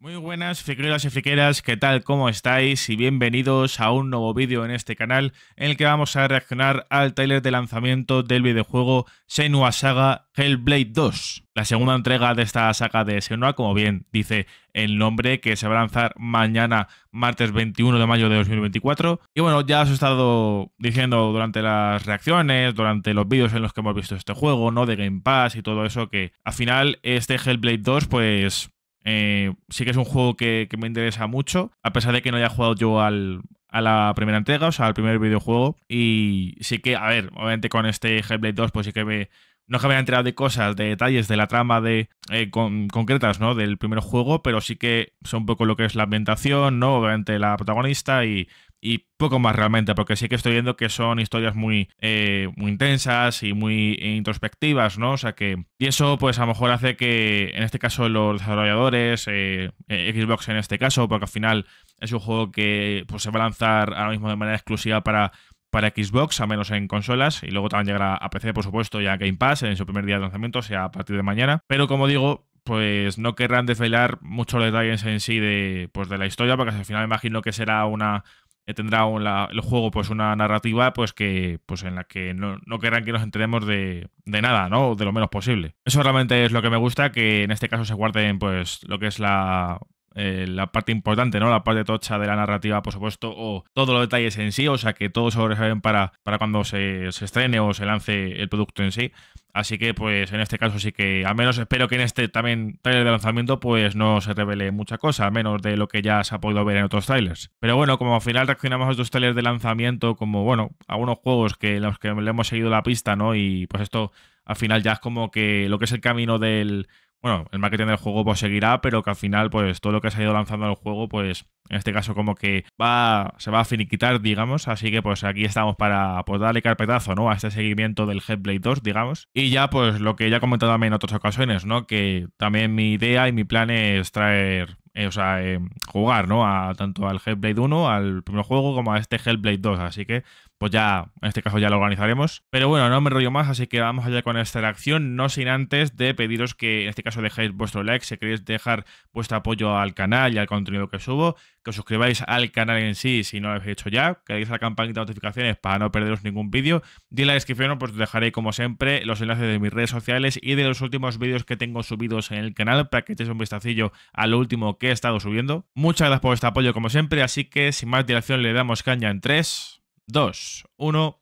Muy buenas friqueras y friqueras, ¿qué tal? ¿Cómo estáis? Y bienvenidos a un nuevo vídeo en este canal en el que vamos a reaccionar al trailer de lanzamiento del videojuego Senua Saga Hellblade 2. La segunda entrega de esta saga de Senua, como bien dice el nombre, que se va a lanzar mañana, martes 21 de mayo de 2024. Y bueno, ya os he estado diciendo durante las reacciones, durante los vídeos en los que hemos visto este juego, ¿no? De Game Pass y todo eso, que al final este Hellblade 2, pues eh, sí que es un juego que, me interesa mucho, a pesar de que no haya jugado yo al, a la primera entrega, o sea, al primer videojuego. Y sí que, a ver, obviamente con este Hellblade 2, pues sí que me... No que me haya enterado de cosas, de detalles, de la trama de eh, concretas, ¿no? Del primer juego, pero sí que son un poco lo que es la ambientación, ¿no? Obviamente la protagonista y y poco más realmente, porque sí que estoy viendo que son historias muy, eh, muy intensas y muy introspectivas, ¿no? O sea que. Y eso, pues a lo mejor hace que, en este caso, los desarrolladores, eh, eh, Xbox en este caso, porque al final es un juego que pues, se va a lanzar ahora mismo de manera exclusiva para. Para Xbox, a menos en consolas, y luego también llegará a PC, por supuesto, ya Game Pass en su primer día de lanzamiento, o sea a partir de mañana. Pero como digo, pues no querrán desvelar muchos detalles en sí de, pues, de la historia, porque al final me imagino que será una, eh, tendrá un, el juego pues una narrativa pues que pues en la que no, querrán que nos enteremos de, nada, ¿no? De lo menos posible. Eso realmente es lo que me gusta, que en este caso se guarden pues lo que es la, eh, la parte importante, ¿no? La parte tocha de la narrativa, por supuesto, o todos los detalles en sí, o sea que todos se para, para cuando se, se estrene o se lance el producto en sí. Así que, pues, en este caso sí que, al menos espero que en este también trailer de lanzamiento, pues no se revele mucha cosa, a menos de lo que ya se ha podido ver en otros trailers. Pero bueno, como al final reaccionamos a estos trailers de lanzamiento, como, bueno, algunos juegos que los que le hemos seguido la pista, ¿no? Y pues esto al final ya es como que lo que es el camino del bueno, el marketing del juego pues seguirá, pero que al final pues todo lo que se ha ido lanzando el juego pues en este caso como que va se va a finiquitar, digamos, así que pues aquí estamos para pues darle carpetazo, ¿no? a este seguimiento del Headblade 2, digamos. Y ya pues lo que ya he comentado también en otras ocasiones, ¿no? Que también mi idea y mi plan es traer eh, o sea, eh, jugar, ¿no? A, tanto al Hellblade 1, al primer juego, como a este Hellblade 2. Así que pues ya, en este caso ya lo organizaremos. Pero bueno, no me rollo más, así que vamos allá con esta reacción, no sin antes de pediros que en este caso dejéis vuestro like, si queréis dejar vuestro apoyo al canal y al contenido que subo, que os suscribáis al canal en sí si no lo habéis hecho ya, que deis la campanita de notificaciones para no perderos ningún vídeo. Y en la descripción pues os dejaré como siempre los enlaces de mis redes sociales y de los últimos vídeos que tengo subidos en el canal para que echéis un vistacillo a lo último que he estado subiendo. Muchas gracias por este apoyo como siempre, así que sin más dilación le damos caña en 3, Dos, uno...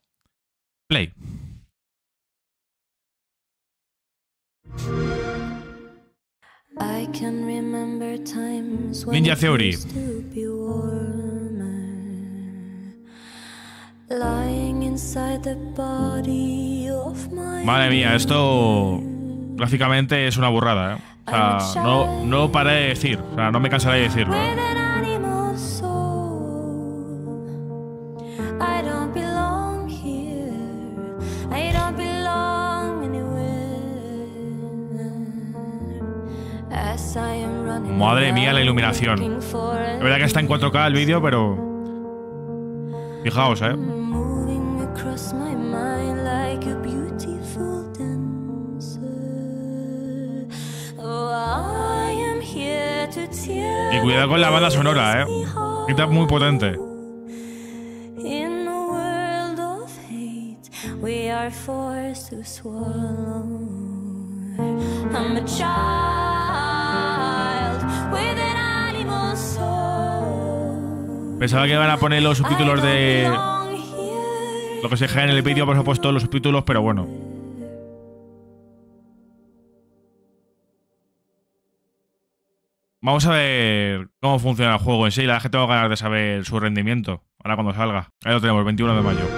play. Ninja Theory. Madre mía, esto gráficamente es una burrada. ¿eh? O sea, no, no de decir. O sea, no me cansaré de decirlo. Madre mía, la iluminación. La verdad que está en 4K el vídeo, pero... Fijaos, ¿eh? Oh, y cuidado con la banda sonora, ¿eh? Está muy potente. Pensaba que iban a poner los subtítulos de. Lo que se deja en el vídeo, por supuesto, los subtítulos, pero bueno. Vamos a ver cómo funciona el juego en sí. La verdad es que tengo ganas de saber su rendimiento. Ahora cuando salga. Ahí lo tenemos, 21 de mayo.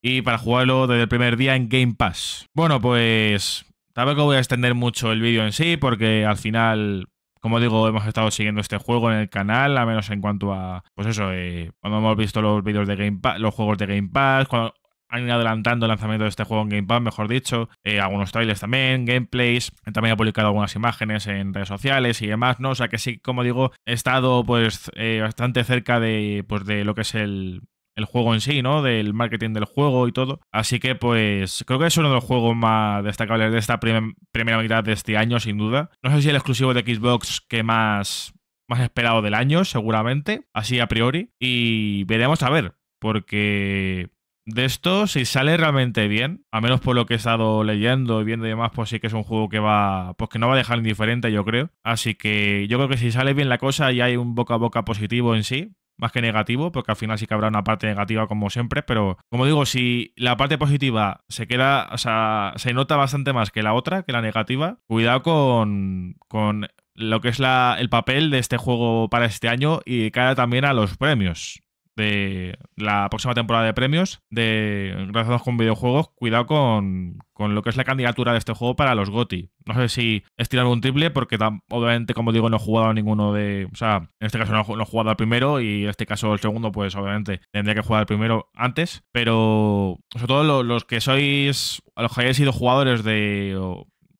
Y para jugarlo desde el primer día en Game Pass. Bueno, pues tal vez que voy a extender mucho el vídeo en sí porque al final como digo, hemos estado siguiendo este juego en el canal, a menos en cuanto a, pues eso, eh, cuando hemos visto los vídeos de Game Pass, los juegos de Game Pass, cuando han ido adelantando el lanzamiento de este juego en Game Pass, mejor dicho, eh, algunos trailers también, gameplays, también ha publicado algunas imágenes en redes sociales y demás, ¿no? O sea que sí, como digo, he estado pues eh, bastante cerca pues, de lo que es el, el juego en sí, ¿no? Del marketing del juego y todo. Así que pues creo que es uno de los juegos más destacables de esta primera mitad de este año, sin duda. No sé si el exclusivo de Xbox que más, más esperado del año, seguramente, así a priori. Y veremos a ver, porque de esto, si sale realmente bien, a menos por lo que he estado leyendo y viendo y demás, pues sí que es un juego que va. Pues que no va a dejar indiferente, yo creo. Así que yo creo que si sale bien la cosa y hay un boca a boca positivo en sí, más que negativo, porque al final sí que habrá una parte negativa como siempre, pero como digo, si la parte positiva se queda, o sea, se nota bastante más que la otra, que la negativa, cuidado con, con lo que es la, el papel de este juego para este año y cara también a los premios de la próxima temporada de premios de relacionados con videojuegos, cuidado con, con, lo que es la candidatura de este juego para los GOTI. No sé si es tirar un triple, porque obviamente, como digo, no he jugado a ninguno de. O sea, en este caso no, he jugado al primero y en este caso el segundo, pues obviamente tendría que jugar al primero antes, pero sobre todo los que sois, los que hayáis sido jugadores de.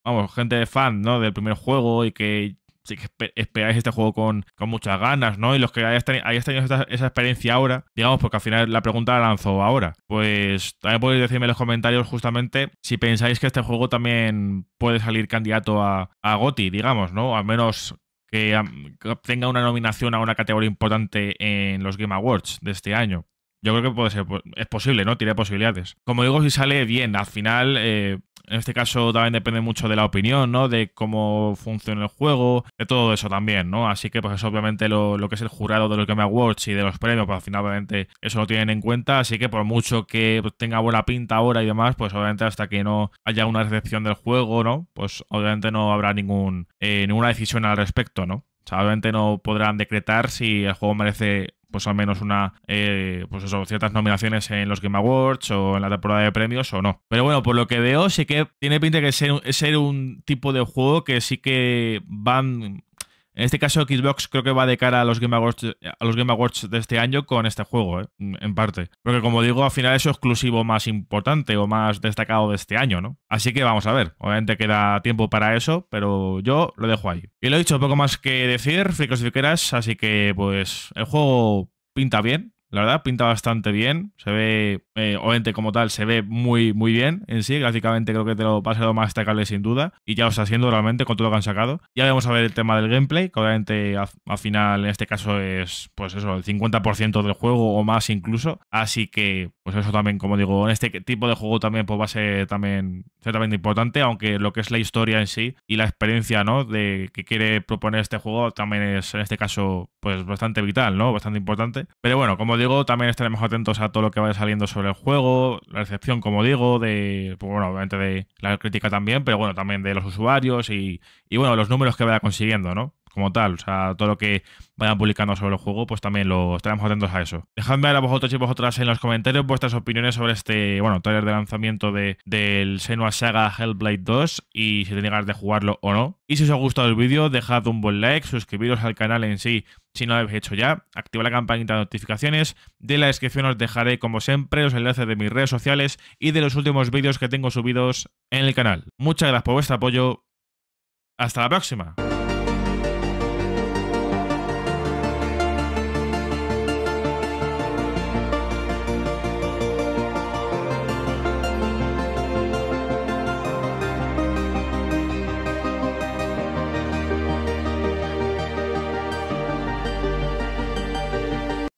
vamos, gente de fan, ¿no? Del primer juego y que si que esperáis este juego con, muchas ganas, ¿no? Y los que hayáis, tenido esa experiencia ahora, digamos, porque al final la pregunta la lanzó ahora, pues también podéis decirme en los comentarios justamente si pensáis que este juego también puede salir candidato a, a GOTI, digamos, ¿no? Al menos que, que tenga una nominación a una categoría importante en los Game Awards de este año. Yo creo que puede ser, es posible, ¿no? Tiene posibilidades. Como digo, si sale bien, al final, eh, en este caso también depende mucho de la opinión, ¿no? De cómo funciona el juego, de todo eso también, ¿no? Así que, pues eso, obviamente, lo, que es el jurado de los Game Awards y de los premios, pues al final, obviamente, eso lo tienen en cuenta. Así que, por mucho que pues, tenga buena pinta ahora y demás, pues obviamente, hasta que no haya una recepción del juego, ¿no? Pues obviamente no habrá ningún, eh, ninguna decisión al respecto, ¿no? O sea, obviamente no podrán decretar si el juego merece pues al menos una, eh, pues eso, ciertas nominaciones en los Game Awards o en la temporada de premios o no. Pero bueno, por lo que veo, sí que tiene pinta que ser, ser un tipo de juego que sí que van en este caso, Xbox creo que va de cara a los Game Awards, a los de este año con este juego, ¿eh? mm, en parte. Porque como digo, al final es su exclusivo más importante o más destacado de este año, ¿no? Así que vamos a ver. Obviamente queda tiempo para eso, pero yo lo dejo ahí. Y lo he dicho, poco más que decir, fricos si quieras. así que pues el juego pinta bien, la verdad, pinta bastante bien. Se ve, eh, obviamente como tal, se ve muy, muy bien en sí. Gráficamente creo que te lo va a ser lo más destacable sin duda. Y ya lo está haciendo realmente con todo lo que han sacado. Ya vamos a ver el tema del gameplay, que obviamente al final en este caso es, pues eso, el 50% del juego o más incluso. Así que, pues eso también, como digo, en este tipo de juego también pues va a ser también ciertamente importante, aunque lo que es la historia en sí y la experiencia, ¿no? De que quiere proponer este juego también es, en este caso, pues bastante vital, ¿no? Bastante importante. Pero bueno, como digo, también estaremos atentos a todo lo que vaya saliendo sobre el juego, la recepción, como digo, de, pues bueno, obviamente de la crítica también, pero bueno, también de los usuarios y, y bueno, los números que vaya consiguiendo, ¿no? como tal. O sea, todo lo que vayan publicando sobre el juego, pues también lo estaremos atentos a eso. Dejadme ahora vosotros y vosotras en los comentarios vuestras opiniones sobre este, bueno, trailer de lanzamiento de, del Senua Saga Hellblade 2 y si tenéis ganas de jugarlo o no. Y si os ha gustado el vídeo, dejad un buen like, suscribiros al canal en sí si no lo habéis hecho ya, activa la campanita de notificaciones. De la descripción os dejaré, como siempre, los enlaces de mis redes sociales y de los últimos vídeos que tengo subidos en el canal. Muchas gracias por vuestro apoyo. Hasta la próxima.